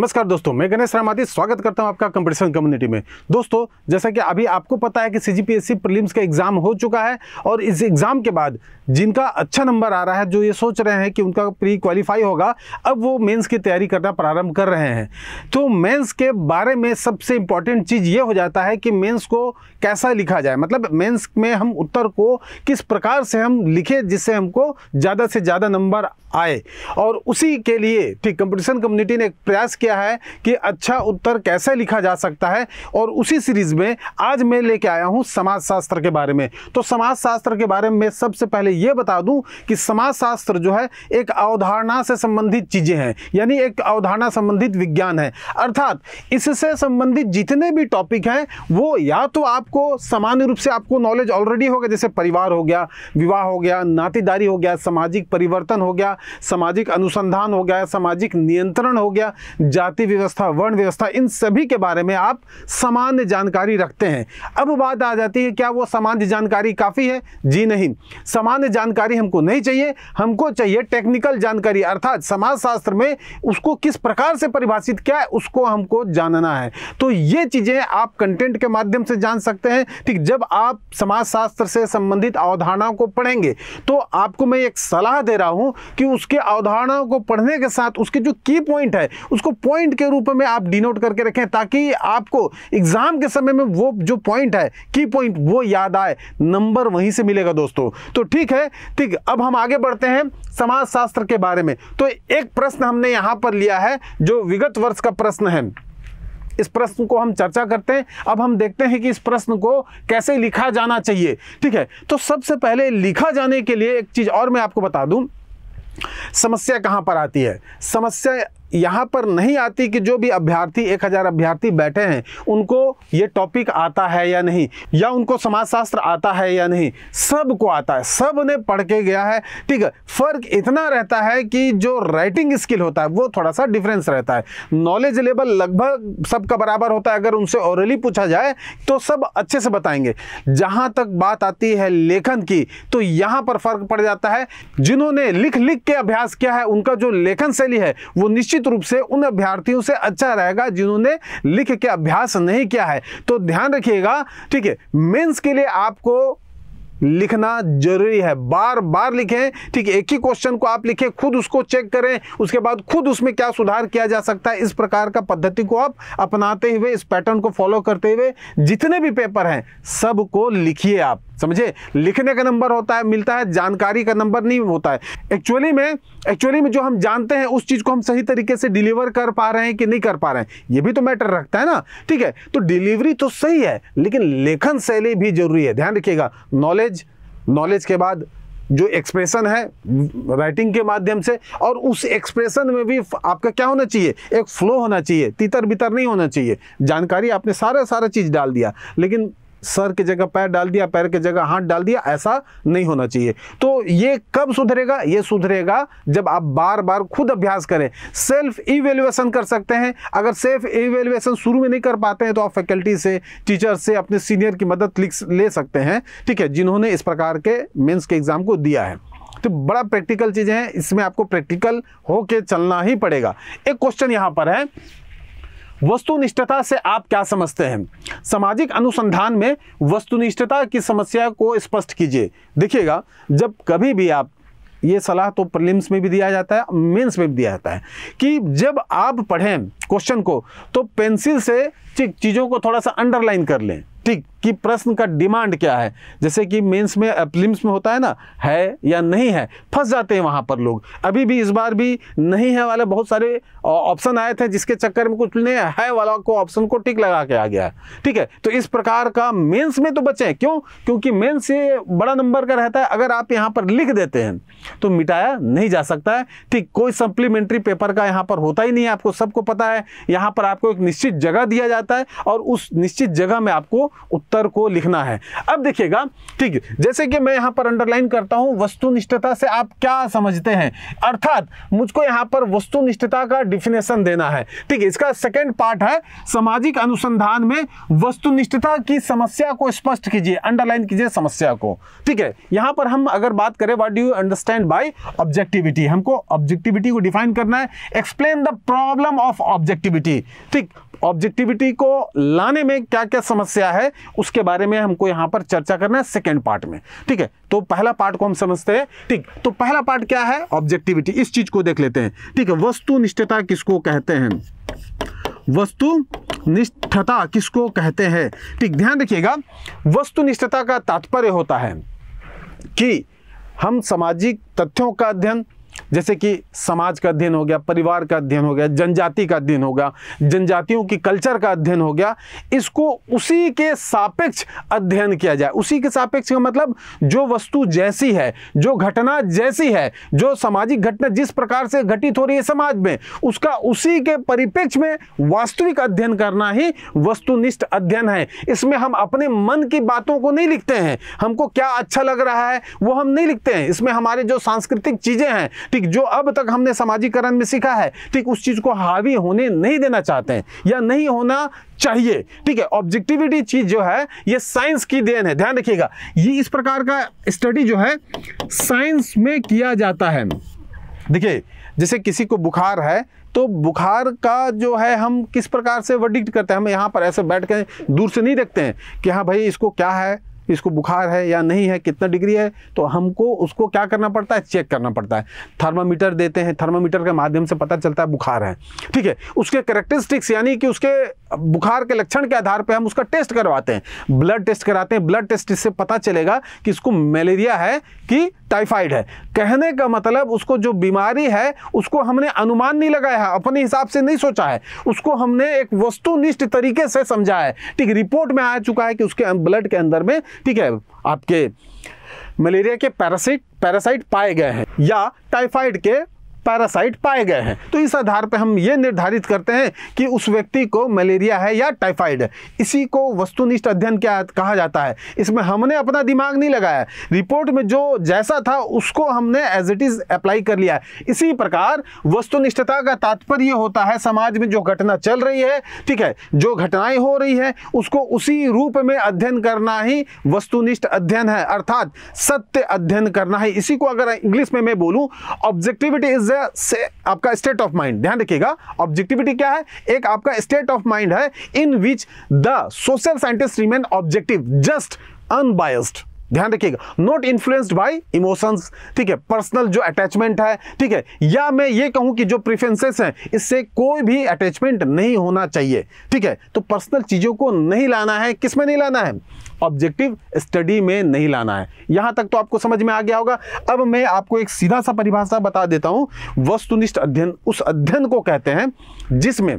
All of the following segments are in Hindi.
नमस्कार दोस्तों मैं गणेश रामादी स्वागत करता हूं आपका कंपटीशन कम्युनिटी में दोस्तों जैसा कि अभी आपको पता है कि सी जी प्रीलिम्स का एग्ज़ाम हो चुका है और इस एग्ज़ाम के बाद जिनका अच्छा नंबर आ रहा है जो ये सोच रहे हैं कि उनका प्री क्वालिफाई होगा अब वो मेंस की तैयारी करना प्रारंभ कर रहे हैं तो मेन्स के बारे में सबसे इंपॉर्टेंट चीज़ ये हो जाता है कि मेन्स को कैसा लिखा जाए मतलब मेन्स में हम उत्तर को किस प्रकार से हम लिखें जिससे हमको ज़्यादा से ज़्यादा नंबर आए और उसी के लिए ठीक कंपटीशन कम्युनिटी ने एक प्रयास किया किया है कि अच्छा उत्तर कैसे लिखा जा सकता है और उसी सीरीज में आज मैं लेके आया हूँ समाजशास्त्र के बारे में तो समाजशास्त्र के बारे में सबसे पहले ये बता दूँ कि समाजशास्त्र जो है एक अवधारणा से संबंधित चीज़ें हैं यानी एक अवधारणा संबंधित विज्ञान है अर्थात इससे संबंधित जितने भी टॉपिक हैं वो या तो आपको सामान्य रूप से आपको नॉलेज ऑलरेडी होगा जैसे परिवार हो गया विवाह हो गया नातेदारी हो गया सामाजिक परिवर्तन हो गया सामाजिक अनुसंधान हो गया सामाजिक नियंत्रण हो गया जाति व्यवस्था वर्ण व्यवस्था इन सभी के बारे में आप सामान्य जानकारी रखते हैं अब बात आ जाती है क्या वो सामान्य जानकारी काफ़ी है जी नहीं सामान्य जानकारी हमको नहीं चाहिए हमको चाहिए टेक्निकल जानकारी अर्थात समाजशास्त्र में उसको किस प्रकार से परिभाषित किया है उसको हमको जानना है तो ये चीज़ें आप कंटेंट के माध्यम से जान सकते हैं ठीक जब आप समाजशास्त्र से संबंधित अवधारणाओं को पढ़ेंगे तो आपको मैं एक सलाह दे रहा हूँ कि उसके अवधारणाओं को पढ़ने के साथ उसके जो की पॉइंट है उसको पॉइंट के रूप में आप डिनोट करके रखें ताकि आपको एग्जाम के समय में वो जो पॉइंट है की पॉइंट वो याद आए नंबर वहीं से मिलेगा दोस्तों तो ठीक है ठीक अब हम आगे बढ़ते हैं समाज शास्त्र के बारे में तो एक प्रश्न हमने यहां पर लिया है जो विगत वर्ष का प्रश्न है इस प्रश्न को हम चर्चा करते हैं अब हम देखते हैं कि इस प्रश्न को कैसे लिखा जाना चाहिए ठीक है तो सबसे पहले लिखा जाने के लिए एक चीज़ और मैं आपको बता दूं समस्या कहां पर आती है समस्या यहाँ पर नहीं आती कि जो भी अभ्यर्थी एक हज़ार अभ्यर्थी बैठे हैं उनको ये टॉपिक आता है या नहीं या उनको समाजशास्त्र आता है या नहीं सबको आता है सब ने पढ़ के गया है ठीक है फ़र्क इतना रहता है कि जो राइटिंग स्किल होता है वो थोड़ा सा डिफरेंस रहता है नॉलेज लेवल लगभग सबका बराबर होता है अगर उनसे औरली पूछा जाए तो सब अच्छे से बताएंगे जहाँ तक बात आती है लेखन की तो यहाँ पर फ़र्क पड़ जाता है जिन्होंने लिख लिख के अभ्यास किया है उनका जो लेखन शैली है वो निश्चित निश्चित रूप से उन अभ्यर्थियों से अच्छा रहेगा जिन्होंने लिख के अभ्यास नहीं किया है तो ध्यान रखिएगा ठीक है मेंस के लिए आपको लिखना जरूरी है बार बार लिखें ठीक है एक ही क्वेश्चन को आप लिखें खुद उसको चेक करें उसके बाद खुद उसमें क्या सुधार किया जा सकता है इस प्रकार का पद्धति को आप अपनाते हुए इस पैटर्न को फॉलो करते हुए जितने भी पेपर हैं सबको लिखिए आप समझे लिखने का नंबर होता है मिलता है जानकारी का नंबर नहीं होता है एक्चुअली में एक्चुअली में जो हम जानते हैं उस चीज़ को हम सही तरीके से डिलीवर कर पा रहे हैं कि नहीं कर पा रहे हैं ये भी तो मैटर रखता है ना ठीक है तो डिलीवरी तो सही है लेकिन लेखन शैली भी जरूरी है ध्यान रखिएगा नॉलेज नॉलेज के बाद जो एक्सप्रेशन है राइटिंग के माध्यम से और उस एक्सप्रेशन में भी आपका क्या होना चाहिए एक फ्लो होना चाहिए तितर बितर नहीं होना चाहिए जानकारी आपने सारा सारा चीज़ डाल दिया लेकिन सर की जगह पैर डाल दिया पैर की जगह हाथ डाल दिया ऐसा नहीं होना चाहिए तो ये कब सुधरेगा ये सुधरेगा जब आप बार बार खुद अभ्यास करें सेल्फ इवेल्युएशन कर सकते हैं अगर सेल्फ इवेल्युएशन शुरू में नहीं कर पाते हैं तो आप फैकल्टी से टीचर से अपने सीनियर की मदद ले सकते हैं ठीक है जिन्होंने इस प्रकार के मेन्स के एग्ज़ाम को दिया है तो बड़ा प्रैक्टिकल चीज़ें हैं इसमें आपको प्रैक्टिकल होके चलना ही पड़ेगा एक क्वेश्चन यहाँ पर है वस्तुनिष्ठता से आप क्या समझते हैं सामाजिक अनुसंधान में वस्तुनिष्ठता की समस्या को स्पष्ट कीजिए देखिएगा जब कभी भी आप ये सलाह तो प्रलिम्स में भी दिया जाता है मेंस में भी दिया जाता है कि जब आप पढ़ें क्वेश्चन को तो पेंसिल से चीज़ों को थोड़ा सा अंडरलाइन कर लें ठीक कि प्रश्न का डिमांड क्या है जैसे कि मेंस में प्लिम्स में होता है ना है या नहीं है फंस जाते हैं वहाँ पर लोग अभी भी इस बार भी नहीं है वाले बहुत सारे ऑप्शन आए थे जिसके चक्कर में कुछ ने है वाला को ऑप्शन को टिक लगा के आ गया है ठीक है तो इस प्रकार का मेंस में तो बचे क्यों क्योंकि मेन्स ये बड़ा नंबर का रहता है अगर आप यहाँ पर लिख देते हैं तो मिटाया नहीं जा सकता है ठीक कोई सप्लीमेंट्री पेपर का यहाँ पर होता ही नहीं है आपको सबको पता है यहाँ पर आपको एक निश्चित जगह दिया जाता है और उस निश्चित जगह में आपको उत्तर को लिखना है अब देखिएगा ठीक है जैसे कि मैं यहां पर अंडरलाइन करता हूं वस्तुनिष्ठता से आप क्या समझते हैं अर्थात मुझको यहां पर वस्तुनिष्ठता का डिफिनेशन देना है ठीक है इसका सेकेंड पार्ट है सामाजिक अनुसंधान में वस्तुनिष्ठता की समस्या को स्पष्ट कीजिए अंडरलाइन कीजिए समस्या को ठीक है यहां पर हम अगर बात करें what do you understand by objectivity हमको ऑब्जेक्टिविटी को डिफाइन करना है explain the problem of objectivity ठीक ऑब्जेक्टिविटी को लाने में क्या क्या समस्या है उसके बारे में हमको यहां पर चर्चा करना है सेकेंड पार्ट में ठीक है तो पहला पार्ट को हम समझते हैं ठीक तो पहला पार्ट क्या है ऑब्जेक्टिविटी इस चीज को देख लेते हैं ठीक है वस्तु निष्ठता किसको कहते हैं वस्तु निष्ठता किसको कहते हैं ठीक ध्यान रखिएगा वस्तु निष्ठता का तात्पर्य होता है कि हम सामाजिक तथ्यों का अध्ययन जैसे कि समाज का अध्ययन हो गया परिवार का अध्ययन हो गया जनजाति का अध्ययन हो गया जनजातियों की कल्चर का अध्ययन हो गया इसको उसी के सापेक्ष अध्ययन किया जाए उसी के सापेक्ष का मतलब जो वस्तु जैसी है जो घटना जैसी है जो सामाजिक घटना जिस प्रकार से घटित हो रही है समाज में उसका उसी के परिप्रेक्ष्य में वास्तविक अध्ययन करना ही वस्तुनिष्ठ अध्ययन है इसमें हम अपने मन की बातों को नहीं लिखते हैं हमको क्या अच्छा लग रहा है वो हम नहीं लिखते हैं इसमें हमारे जो सांस्कृतिक चीज़ें हैं ठीक जो अब तक हमने सामाजिकरण में सीखा है ठीक उस चीज़ को हावी होने नहीं देना चाहते हैं या नहीं होना चाहिए ठीक है ऑब्जेक्टिविटी चीज जो है ये साइंस की देन है ध्यान रखिएगा ये इस प्रकार का स्टडी जो है साइंस में किया जाता है देखिए जैसे किसी को बुखार है तो बुखार का जो है हम किस प्रकार से वर्डिक्ट करते हैं हम यहाँ पर ऐसे बैठ के दूर से नहीं देखते हैं कि हाँ भाई इसको क्या है इसको बुखार है या नहीं है कितना डिग्री है तो हमको उसको क्या करना पड़ता है चेक करना पड़ता है थर्मामीटर देते हैं थर्मामीटर के माध्यम से पता चलता है बुखार है ठीक है उसके करेक्टरिस्टिक्स यानी कि उसके बुखार के लक्षण के आधार पर हम उसका टेस्ट करवाते हैं ब्लड टेस्ट कराते हैं ब्लड टेस्ट इससे पता चलेगा कि इसको मलेरिया है कि टाइफाइड है कहने का मतलब उसको जो बीमारी है उसको हमने अनुमान नहीं लगाया है अपने हिसाब से नहीं सोचा है उसको हमने एक वस्तुनिष्ठ तरीके से समझा है ठीक रिपोर्ट में आ चुका है कि उसके अं-, ब्लड के अंदर में ठीक है आपके मलेरिया के पैरासाइट पैरासाइट पाए गए हैं या टाइफाइड के पैरासाइट पाए गए हैं तो इस आधार पर हम ये निर्धारित करते हैं कि उस व्यक्ति को मलेरिया है या टाइफाइड है इसी को वस्तुनिष्ठ अध्ययन क्या कहा जाता है इसमें हमने अपना दिमाग नहीं लगाया रिपोर्ट में जो जैसा था उसको हमने एज इट इज़ अप्लाई कर लिया इसी प्रकार वस्तुनिष्ठता का तात्पर्य होता है समाज में जो घटना चल रही है ठीक है जो घटनाएं हो रही है उसको उसी रूप में अध्ययन करना ही वस्तुनिष्ठ अध्ययन है अर्थात सत्य अध्ययन करना है इसी को अगर इंग्लिश में मैं बोलूँ ऑब्जेक्टिविटी इज इज ए आपका स्टेट ऑफ माइंड ध्यान रखिएगा ऑब्जेक्टिविटी क्या है एक आपका स्टेट ऑफ माइंड है in which the social scientist remain objective just unbiased ध्यान रखिएगा नॉट इन्फ्लुएंस्ड बाय इमोशंस ठीक है पर्सनल जो अटैचमेंट है ठीक है या मैं ये कहूं कि जो प्रेफरेंसेस हैं इससे कोई भी अटैचमेंट नहीं होना चाहिए ठीक है तो पर्सनल चीज़ों को नहीं लाना है किसमें नहीं लाना है ऑब्जेक्टिव स्टडी में नहीं लाना है यहां तक तो आपको समझ में आ गया होगा अब मैं आपको एक सीधा सा परिभाषा बता देता हूँ वस्तुनिष्ठ अध्ययन उस अध्ययन को कहते हैं जिसमें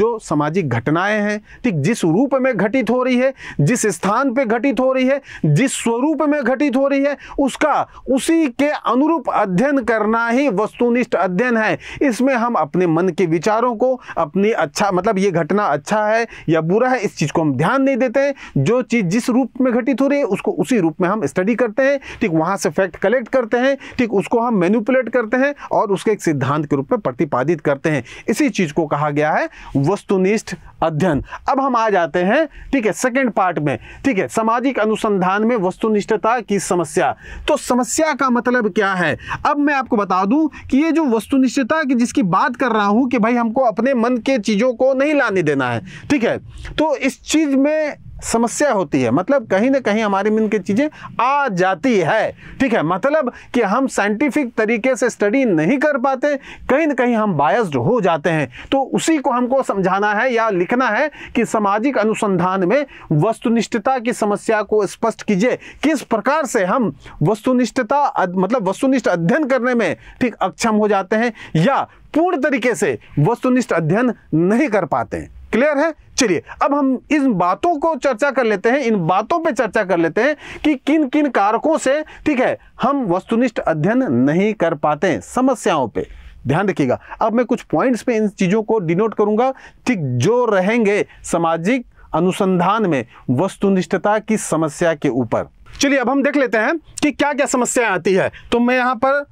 जो सामाजिक घटनाएं हैं ठीक जिस रूप में घटित हो रही है जिस स्थान पर घटित हो रही है जिस स्वरूप में घटित हो रही है उसका उसी के अनुरूप अध्ययन करना ही वस्तुनिष्ठ अध्ययन है इसमें हम अपने मन के विचारों को अपनी अच्छा मतलब ये घटना अच्छा है या बुरा है इस चीज़ को हम ध्यान नहीं देते हैं जो चीज़ जिस रूप में घटित हो रही है उसको उसी रूप में हम स्टडी करते हैं ठीक वहां से फैक्ट कलेक्ट करते हैं ठीक उसको हम मैनिपुलेट करते हैं और उसके एक सिद्धांत के रूप में प्रतिपादित करते हैं इसी चीज़ को कहा गया है वस्तुनिष्ठ अध्ययन अब हम आ जाते हैं ठीक है सेकेंड पार्ट में ठीक है सामाजिक अनुसंधान में वस्तुनिष्ठता की समस्या तो समस्या का मतलब क्या है अब मैं आपको बता दूं कि ये जो वस्तुनिष्ठता की जिसकी बात कर रहा हूं कि भाई हमको अपने मन के चीज़ों को नहीं लाने देना है ठीक है तो इस चीज़ में समस्या होती है मतलब कहीं ना कहीं हमारे मन की चीज़ें आ जाती है ठीक है मतलब कि हम साइंटिफिक तरीके से स्टडी नहीं कर पाते कहीं ना कहीं हम बायस्ड हो जाते हैं तो उसी को हमको समझाना है या लिखना है कि सामाजिक अनुसंधान में वस्तुनिष्ठता की समस्या को स्पष्ट कीजिए किस प्रकार से हम वस्तुनिष्ठता मतलब वस्तुनिष्ठ अध्ययन करने में ठीक अक्षम हो जाते हैं या पूर्ण तरीके से वस्तुनिष्ठ अध्ययन नहीं कर पाते हैं क्लियर है चलिए अब हम इन बातों को चर्चा कर लेते हैं इन बातों पे चर्चा कर लेते हैं कि किन किन कारकों से ठीक है हम वस्तुनिष्ठ अध्ययन नहीं कर पाते हैं समस्याओं पे ध्यान रखिएगा अब मैं कुछ पॉइंट्स पे इन चीज़ों को डिनोट करूंगा ठीक जो रहेंगे सामाजिक अनुसंधान में वस्तुनिष्ठता की समस्या के ऊपर चलिए अब हम देख लेते हैं कि क्या क्या समस्याएं आती है तो मैं यहाँ पर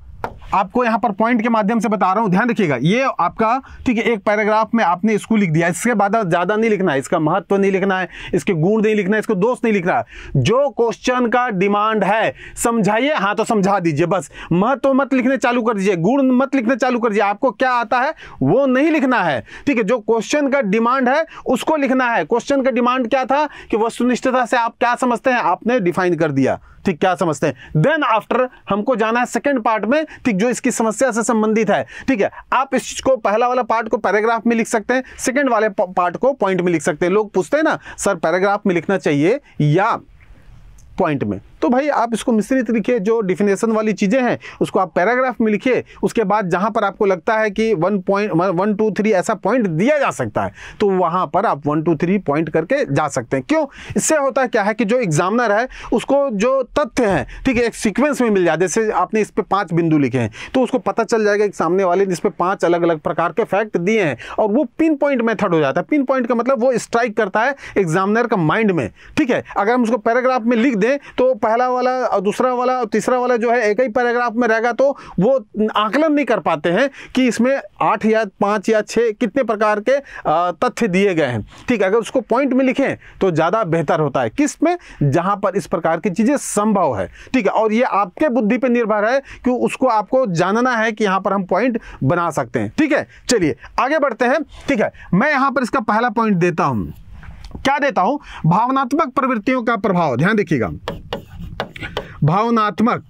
आपको यहाँ पर पॉइंट के माध्यम से बता रहा हूँ ध्यान रखिएगा ये आपका ठीक है एक पैराग्राफ में आपने इसको लिख दिया इसके बाद ज़्यादा नहीं लिखना है इसका महत्व नहीं लिखना है इसके गुण नहीं लिखना है इसको दोष नहीं लिखना है जो क्वेश्चन का डिमांड है समझाइए हाँ तो समझा दीजिए बस महत्व मत लिखने चालू कर दीजिए गुण मत लिखने चालू कर दीजिए आपको क्या आता है वो नहीं लिखना है ठीक है जो क्वेश्चन का डिमांड है उसको लिखना है क्वेश्चन का डिमांड क्या था कि वस्तुनिष्ठता से आप क्या समझते हैं आपने डिफाइन कर दिया ठीक क्या समझते हैं देन आफ्टर हमको जाना है सेकेंड पार्ट में ठीक जो इसकी समस्या से संबंधित है ठीक है आप इस चीज को पहला वाला पार्ट को पैराग्राफ में लिख सकते हैं सेकेंड वाले पार्ट को पॉइंट में लिख सकते हैं लोग पूछते हैं ना सर पैराग्राफ में लिखना चाहिए या पॉइंट में तो भाई आप इसको मिश्रित लिखिए जो डिफिनेशन वाली चीज़ें हैं उसको आप पैराग्राफ में लिखिए उसके बाद जहाँ पर आपको लगता है कि one point one two three ऐसा पॉइंट दिया जा सकता है तो वहाँ पर आप वन टू थ्री पॉइंट करके जा सकते हैं क्यों इससे होता क्या है कि जो एग्जामिनर है उसको जो तथ्य हैं ठीक है एक सिक्वेंस में मिल जाए जैसे आपने इस पर पाँच बिंदु लिखे हैं तो उसको पता चल जाएगा कि सामने वाले ने इस पर पाँच अलग अलग प्रकार के फैक्ट दिए हैं और वो पिन पॉइंट मेथड हो जाता है पिन पॉइंट का मतलब वो स्ट्राइक करता है एग्जामिनर का माइंड में ठीक है अगर हम उसको पैराग्राफ में लिख दें तो पहला वाला और दूसरा वाला और तीसरा वाला जो है एक ही पैराग्राफ में रहेगा तो वो आकलन नहीं कर पाते हैं कि इसमें आठ या पाँच या छः कितने प्रकार के तथ्य दिए गए हैं ठीक है अगर उसको पॉइंट में लिखें तो ज़्यादा बेहतर होता है किस में जहाँ पर इस प्रकार की चीज़ें संभव है ठीक है और ये आपके बुद्धि पर निर्भर है कि उसको आपको जानना है कि यहाँ पर हम पॉइंट बना सकते हैं ठीक है चलिए आगे बढ़ते हैं ठीक है मैं यहाँ पर इसका पहला पॉइंट देता हूँ क्या देता हूं भावनात्मक प्रवृत्तियों का प्रभाव ध्यान देखिएगा भावनात्मक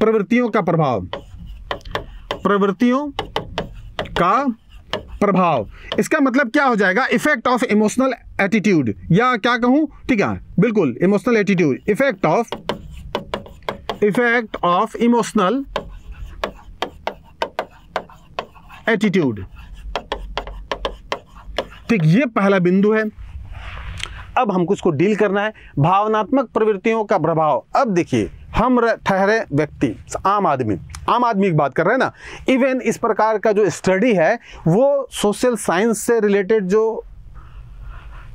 प्रवृत्तियों का प्रभाव प्रवृत्तियों का प्रभाव इसका मतलब क्या हो जाएगा इफेक्ट ऑफ इमोशनल एटीट्यूड या क्या कहूं ठीक है बिल्कुल emotional attitude effect of effect of emotional attitude ठीक ये पहला बिंदु है अब हमको इसको डील करना है भावनात्मक प्रवृत्तियों का प्रभाव अब देखिए हम ठहरे व्यक्ति आम आदमी आम आदमी की बात कर रहे हैं ना इवन इस प्रकार का जो स्टडी है वो सोशल साइंस से रिलेटेड जो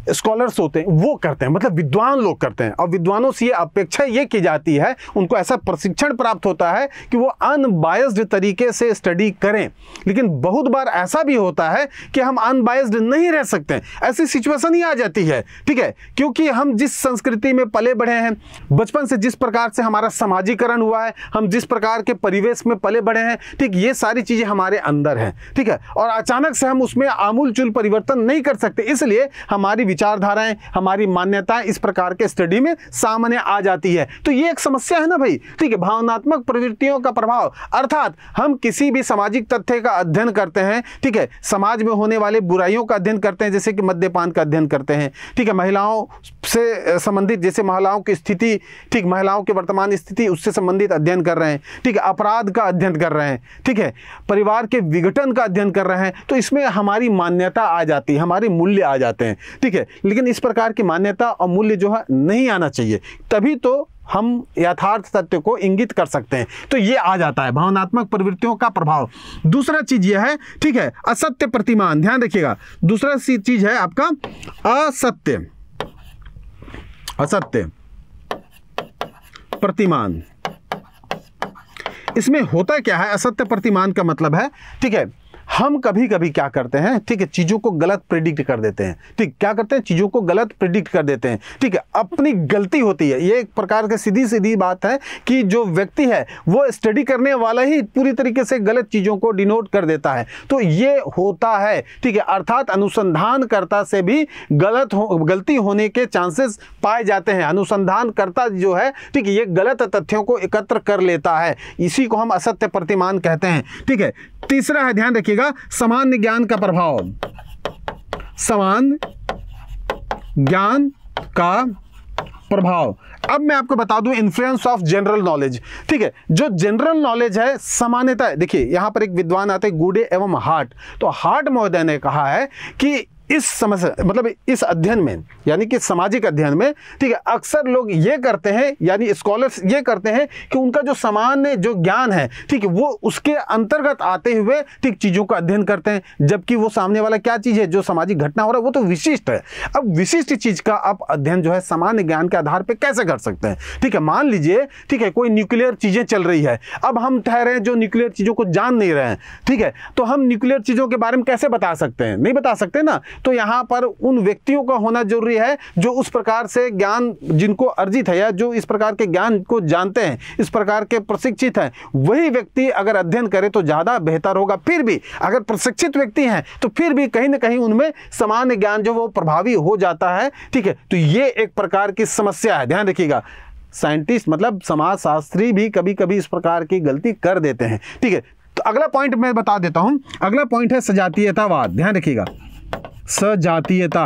स्कॉलर्स होते हैं वो करते हैं मतलब विद्वान लोग करते हैं और विद्वानों से ये अपेक्षा ये की जाती है उनको ऐसा प्रशिक्षण प्राप्त होता है कि वो अनबायस्ड तरीके से स्टडी करें लेकिन बहुत बार ऐसा भी होता है कि हम अनबायस्ड नहीं रह सकते ऐसी सिचुएशन ही आ जाती है ठीक है क्योंकि हम जिस संस्कृति में पले बढ़े हैं बचपन से जिस प्रकार से हमारा समाजीकरण हुआ है हम जिस प्रकार के परिवेश में पले बढ़े हैं ठीक ये सारी चीज़ें हमारे अंदर हैं ठीक है और अचानक से हम उसमें आमूल परिवर्तन नहीं कर सकते इसलिए हमारी विचारधाराएं हमारी मान्यताएं इस प्रकार के स्टडी में सामने आ जाती है तो ये एक समस्या है ना भाई ठीक तो है भावनात्मक प्रवृत्तियों का प्रभाव अर्थात हम किसी भी सामाजिक तथ्य का अध्ययन करते हैं ठीक है समाज में होने वाले बुराइयों का अध्ययन करते हैं जैसे कि मद्यपान का अध्ययन करते हैं ठीक है महिलाओं से संबंधित जैसे महिलाओं की स्थिति ठीक महिलाओं की वर्तमान स्थिति उससे संबंधित अध्ययन कर रहे हैं ठीक है अपराध का अध्ययन कर रहे हैं ठीक है परिवार के विघटन का अध्ययन कर रहे हैं तो इसमें हमारी मान्यता आ जाती है हमारे मूल्य आ जाते हैं ठीक है है लेकिन इस प्रकार की मान्यता और मूल्य जो है नहीं आना चाहिए तभी तो हम यथार्थ सत्य को इंगित कर सकते हैं तो ये आ जाता है भावनात्मक प्रवृत्तियों का प्रभाव दूसरा चीज यह है ठीक है असत्य प्रतिमान ध्यान रखिएगा दूसरा चीज है आपका असत्य असत्य प्रतिमान इसमें होता क्या है असत्य प्रतिमान का मतलब है ठीक है हम कभी कभी क्या करते हैं ठीक है चीज़ों को गलत प्रिडिक्ट कर देते हैं ठीक क्या करते हैं चीज़ों को गलत प्रिडिक्ट कर देते हैं ठीक है अपनी गलती होती है ये एक प्रकार की सीधी सीधी बात है कि जो व्यक्ति है वो स्टडी करने वाला ही पूरी तरीके से गलत चीज़ों को डिनोट कर देता है तो ये होता है ठीक है अर्थात अनुसंधानकर्ता से भी गलत हो गलती होने के चांसेस पाए जाते हैं अनुसंधानकर्ता जो है ठीक है ये गलत तथ्यों को एकत्र कर लेता है इसी को हम असत्य प्रतिमान कहते हैं ठीक है तीसरा है ध्यान रखिएगा आएगा सामान्य ज्ञान का प्रभाव समान ज्ञान का प्रभाव अब मैं आपको बता दूं इन्फ्लुएंस ऑफ जनरल नॉलेज ठीक है जो जनरल नॉलेज है सामान्यता देखिए यहां पर एक विद्वान आते गुडे एवं हार्ट तो हार्ट महोदय ने कहा है कि इस समस्या मतलब इस अध्ययन में यानी कि सामाजिक अध्ययन में ठीक है अक्सर लोग ये करते हैं यानी स्कॉलर्स ये करते हैं कि उनका जो सामान्य जो ज्ञान है ठीक है वो उसके अंतर्गत आते हुए ठीक चीज़ों का अध्ययन करते हैं जबकि वो सामने वाला क्या चीज़ है जो सामाजिक घटना हो रहा है वो तो विशिष्ट है अब विशिष्ट चीज़ का आप अध्ययन जो है सामान्य ज्ञान के आधार पर कैसे कर सकते हैं ठीक है मान लीजिए ठीक है कोई न्यूक्लियर चीज़ें चल रही है अब हम ठहरे जो न्यूक्लियर चीज़ों को जान नहीं रहे हैं ठीक है तो हम न्यूक्लियर चीज़ों के बारे में कैसे बता सकते हैं नहीं बता सकते ना तो यहाँ पर उन व्यक्तियों का होना जरूरी है जो उस प्रकार से ज्ञान जिनको अर्जित है या जो इस प्रकार के ज्ञान को जानते हैं इस प्रकार के प्रशिक्षित हैं वही व्यक्ति अगर अध्ययन करे तो ज़्यादा बेहतर होगा फिर भी अगर प्रशिक्षित व्यक्ति हैं तो फिर भी कहीं ना कहीं उनमें सामान्य ज्ञान जो वो प्रभावी हो जाता है ठीक है तो ये एक प्रकार की समस्या है ध्यान रखिएगा साइंटिस्ट मतलब समाजशास्त्री भी कभी कभी इस प्रकार की गलती कर देते हैं ठीक है तो अगला पॉइंट मैं बता देता हूँ अगला पॉइंट है सजातीयतावाद ध्यान रखिएगा सजातीयता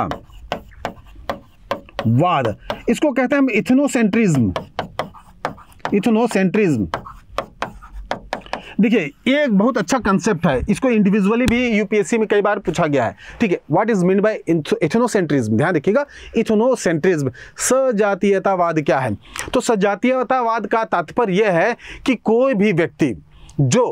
वाद इसको कहते हैं हम इथनोसेंट्रिज्म इथनोसेंट्रिज्म देखिए ये एक बहुत अच्छा कंसेप्ट है इसको इंडिविजुअली भी यूपीएससी में कई बार पूछा गया है ठीक है what is mean by ethnocentrism ध्यान रखिएगा इथनोसेंट्रिज्म सजातीयतावाद क्या है तो सजातीयतावाद का तात्पर्य यह है कि कोई भी व्यक्ति जो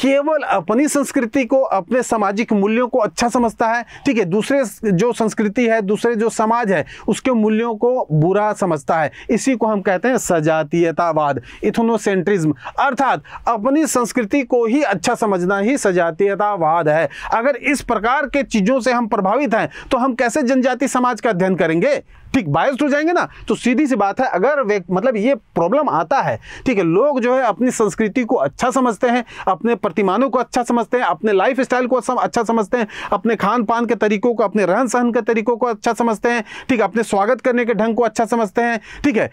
केवल अपनी संस्कृति को अपने सामाजिक मूल्यों को अच्छा समझता है ठीक है दूसरे जो संस्कृति है दूसरे जो समाज है उसके मूल्यों को बुरा समझता है इसी को हम कहते हैं सजातीयतावाद इथोनोसेंट्रिज्म अर्थात अपनी संस्कृति को ही अच्छा समझना ही सजातीयतावाद है अगर इस प्रकार के चीज़ों से हम प्रभावित हैं तो हम कैसे जनजाति समाज का अध्ययन करेंगे ठीक बायस्ड हो जाएंगे ना तो सीधी सी बात है अगर मतलब ये प्रॉब्लम आता है ठीक है लोग जो है अपनी संस्कृति को अच्छा समझते हैं अपने प्रतिमानों को अच्छा समझते हैं अपने लाइफ स्टाइल को अच्छा समझते हैं अपने खान पान के तरीकों को अपने रहन सहन के तरीकों को अच्छा समझते हैं ठीक है अपने स्वागत करने के ढंग को अच्छा समझते हैं ठीक है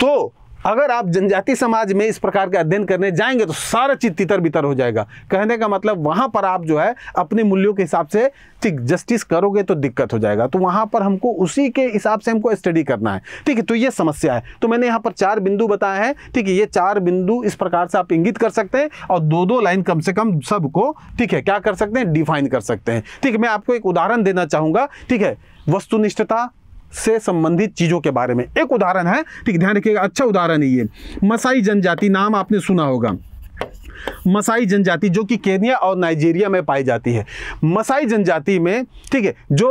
तो अगर आप जनजाति समाज में इस प्रकार के अध्ययन करने जाएंगे तो सारा चीज तितर बितर हो जाएगा कहने का मतलब वहाँ पर आप जो है अपने मूल्यों के हिसाब से ठीक जस्टिस करोगे तो दिक्कत हो जाएगा तो वहाँ पर हमको उसी के हिसाब से हमको स्टडी करना है ठीक है तो ये समस्या है तो मैंने यहाँ पर चार बिंदु बताए हैं ठीक है ये चार बिंदु इस प्रकार से आप इंगित कर सकते हैं और दो दो लाइन कम से कम सबको ठीक है क्या कर सकते हैं डिफाइन कर सकते हैं ठीक है मैं आपको एक उदाहरण देना चाहूँगा ठीक है वस्तुनिष्ठता से संबंधित चीज़ों के बारे में एक उदाहरण है ठीक ध्यान रखिएगा अच्छा उदाहरण है ये मसाई जनजाति नाम आपने सुना होगा मसाई जनजाति जो कि केनिया और नाइजीरिया में पाई जाती है मसाई जनजाति में ठीक है जो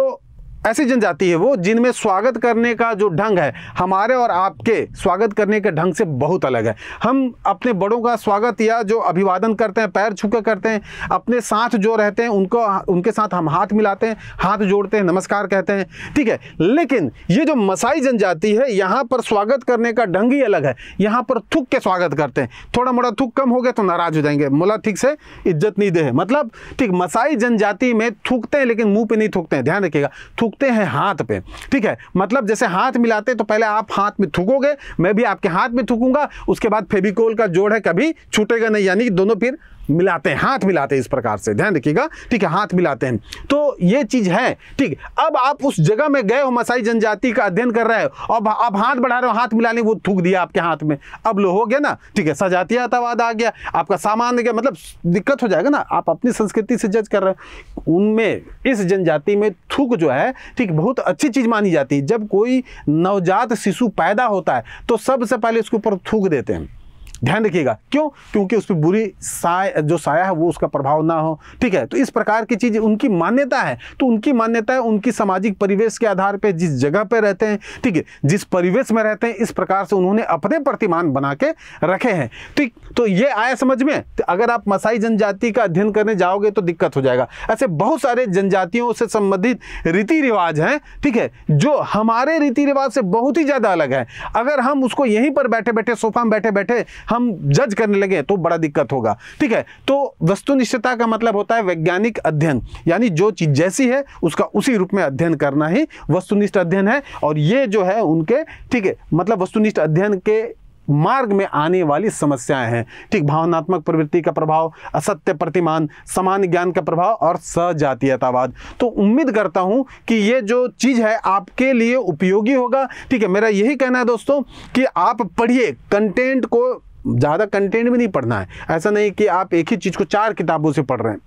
ऐसी जनजाति है वो जिनमें स्वागत करने का जो ढंग है हमारे और आपके स्वागत करने के ढंग से बहुत अलग है हम अपने बड़ों का स्वागत या जो अभिवादन करते हैं पैर छू करते हैं अपने साथ जो रहते हैं उनको उनके साथ हम हाथ मिलाते हैं हाथ जोड़ते हैं नमस्कार कहते हैं ठीक है लेकिन ये जो मसाई जनजाति है यहाँ पर स्वागत करने का ढंग ही अलग है यहाँ पर थुक के स्वागत करते हैं थोड़ा मोड़ा थुक कम हो गया तो नाराज हो जाएंगे मोला ठीक से इज्जत नहीं दे मतलब ठीक मसाई जनजाति में थूकते हैं लेकिन मुंह पे नहीं थूकते हैं ध्यान रखिएगा थूक थूकते हैं हाथ पे ठीक है मतलब जैसे हाथ मिलाते तो पहले आप हाथ में थूकोगे मैं भी आपके हाथ में थूकूंगा उसके बाद फेविकोल का जोड़ है कभी छूटेगा नहीं यानी कि दोनों फिर मिलाते हैं हाथ मिलाते हैं इस प्रकार से ध्यान रखिएगा ठीक है हाथ मिलाते हैं तो ये चीज़ है ठीक अब आप उस जगह में गए हो मसाई जनजाति का अध्ययन कर रहे हो अब आप हाथ बढ़ा रहे हो हाथ मिलाने वो थूक दिया आपके हाथ में अब लो हो गया ना ठीक है सजातीयतावाद आ गया आपका सामान गया मतलब दिक्कत हो जाएगा ना आप अपनी संस्कृति से जज कर रहे हो उनमें इस जनजाति में थूक जो है ठीक बहुत अच्छी चीज़ मानी जाती है जब कोई नवजात शिशु पैदा होता है तो सबसे पहले उसके ऊपर थूक देते हैं ध्यान रखिएगा क्यों क्योंकि उस पर बुरी साय जो साया है वो उसका प्रभाव ना हो ठीक है तो इस प्रकार की चीज उनकी मान्यता है तो उनकी मान्यता है उनकी सामाजिक परिवेश के आधार पर जिस जगह पर रहते हैं ठीक है जिस परिवेश में रहते हैं इस प्रकार से उन्होंने अपने प्रतिमान बना के रखे हैं ठीक तो ये आया समझ में तो अगर आप मसाई जनजाति का अध्ययन करने जाओगे तो दिक्कत हो जाएगा ऐसे बहुत सारे जनजातियों से संबंधित रीति रिवाज हैं ठीक है जो हमारे रीति रिवाज से बहुत ही ज़्यादा अलग है अगर हम उसको यहीं पर बैठे बैठे सोफा में बैठे बैठे हम जज करने लगे तो बड़ा दिक्कत होगा ठीक है तो वस्तुनिष्ठता का मतलब होता है वैज्ञानिक अध्ययन यानी जो चीज़ जैसी है उसका उसी रूप में अध्ययन करना ही वस्तुनिष्ठ अध्ययन है और ये जो है उनके ठीक है मतलब वस्तुनिष्ठ अध्ययन के मार्ग में आने वाली समस्याएं हैं ठीक भावनात्मक प्रवृत्ति का प्रभाव असत्य प्रतिमान समान ज्ञान का प्रभाव और सजातीयतावाद तो उम्मीद करता हूं कि ये जो चीज़ है आपके लिए उपयोगी होगा ठीक है मेरा यही कहना है दोस्तों कि आप पढ़िए कंटेंट को ज़्यादा कंटेंट भी नहीं पढ़ना है ऐसा नहीं कि आप एक ही चीज़ को चार किताबों से पढ़ रहे हैं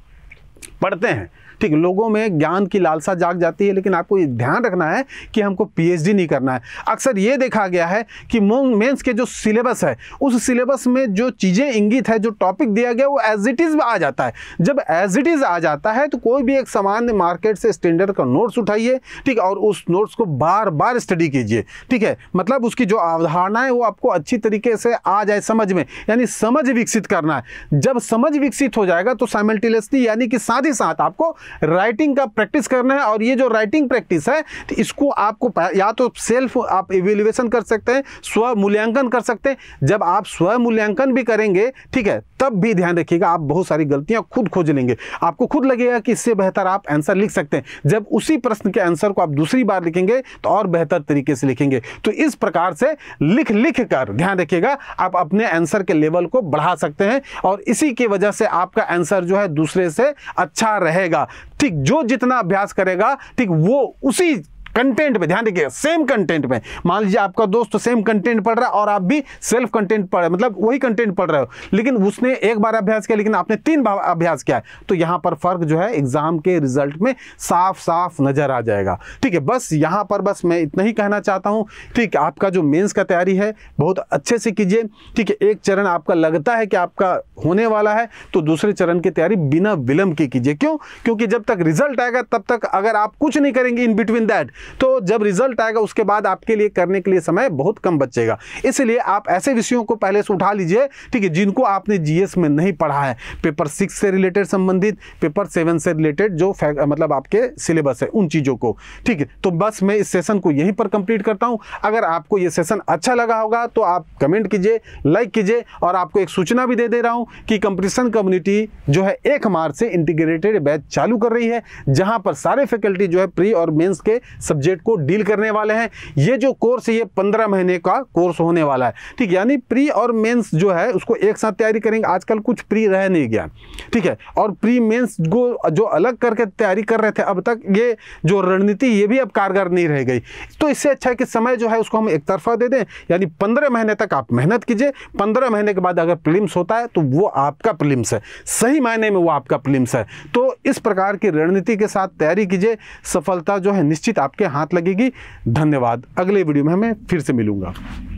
पढ़ते हैं ठीक लोगों में ज्ञान की लालसा जाग जाती है लेकिन आपको ये ध्यान रखना है कि हमको पीएचडी नहीं करना है अक्सर ये देखा गया है कि मेंस के जो सिलेबस है उस सिलेबस में जो चीज़ें इंगित है जो टॉपिक दिया गया वो एज इट इज़ आ जाता है जब एज इट इज़ आ जाता है तो कोई भी एक सामान्य मार्केट से स्टैंडर्ड का नोट्स उठाइए ठीक और उस नोट्स को बार बार स्टडी कीजिए ठीक है मतलब उसकी जो अवधारणा है वो आपको अच्छी तरीके से आ जाए समझ में यानी समझ विकसित करना है जब समझ विकसित हो जाएगा तो साइमल्टेनियसली यानी कि साथ ही साथ आपको राइटिंग का प्रैक्टिस करना है और ये जो राइटिंग प्रैक्टिस है तो इसको आपको या तो सेल्फ आप इवेल्युएसन कर सकते हैं स्व मूल्यांकन कर सकते हैं जब आप स्व मूल्यांकन भी करेंगे ठीक है तब भी ध्यान रखिएगा आप बहुत सारी गलतियां खुद खोज लेंगे आपको खुद लगेगा कि इससे बेहतर आप आंसर लिख सकते हैं जब उसी प्रश्न के आंसर को आप दूसरी बार लिखेंगे तो और बेहतर तरीके से लिखेंगे तो इस प्रकार से लिख लिख कर ध्यान रखिएगा आप अपने आंसर के लेवल को बढ़ा सकते हैं और इसी की वजह से आपका आंसर जो है दूसरे से अच्छा अच्छा रहेगा ठीक जो जितना अभ्यास करेगा ठीक वो उसी कंटेंट पे ध्यान रखिएगा सेम कंटेंट में मान लीजिए आपका दोस्त सेम कंटेंट पढ़ रहा है और आप भी सेल्फ कंटेंट पढ़ रहे मतलब वही कंटेंट पढ़ रहे हो लेकिन उसने एक बार अभ्यास किया लेकिन आपने तीन बार अभ्यास किया है तो यहाँ पर फर्क जो है एग्जाम के रिजल्ट में साफ साफ नजर आ जाएगा ठीक है बस यहाँ पर बस मैं इतना ही कहना चाहता हूँ ठीक है आपका जो मेन्स का तैयारी है बहुत अच्छे से कीजिए ठीक है एक चरण आपका लगता है कि आपका होने वाला है तो दूसरे चरण की तैयारी बिना विलंब के कीजिए क्यों क्योंकि जब तक रिजल्ट आएगा तब तक अगर आप कुछ नहीं करेंगे इन बिटवीन दैट तो जब रिजल्ट आएगा उसके बाद आपके लिए करने के लिए समय बहुत कम बचेगा इसलिए आप ऐसे विषयों को पहले से उठा लीजिए ठीक है जिनको आपने जीएस में नहीं पढ़ा है पेपर सिक्स से रिलेटेड संबंधित पेपर सेवन से रिलेटेड जो मतलब आपके सिलेबस है उन चीज़ों को ठीक है तो बस मैं इस सेशन को यहीं पर कंप्लीट करता हूं अगर आपको यह सेशन अच्छा लगा होगा तो आप कमेंट कीजिए लाइक कीजिए और आपको एक सूचना भी दे दे रहा हूं कि कंपटीशन कम्युनिटी जो है एक मार्च से इंटीग्रेटेड बैच चालू कर रही है जहां पर सारे फैकल्टी जो है प्री और मेन्स के सब्जेक्ट को डील करने वाले हैं ये जो कोर्स ये पंद्रह महीने का कोर्स होने वाला है ठीक यानी प्री और मेंस जो है उसको एक साथ तैयारी करेंगे आजकल कुछ प्री रह नहीं गया ठीक है और प्री मेंस को जो अलग करके तैयारी कर रहे थे अब तक ये जो रणनीति ये भी अब कारगर नहीं रह गई तो इससे अच्छा है कि समय जो है उसको हम एक तरफा दे दें यानी पंद्रह महीने तक आप मेहनत कीजिए पंद्रह महीने के बाद अगर प्लिम्स होता है तो वो आपका प्लिम्स है सही मायने में वो आपका प्लिम्स है तो इस प्रकार की रणनीति के साथ तैयारी कीजिए सफलता जो है निश्चित आपके आपके हाथ लगेगी धन्यवाद अगले वीडियो में मैं फिर से मिलूंगा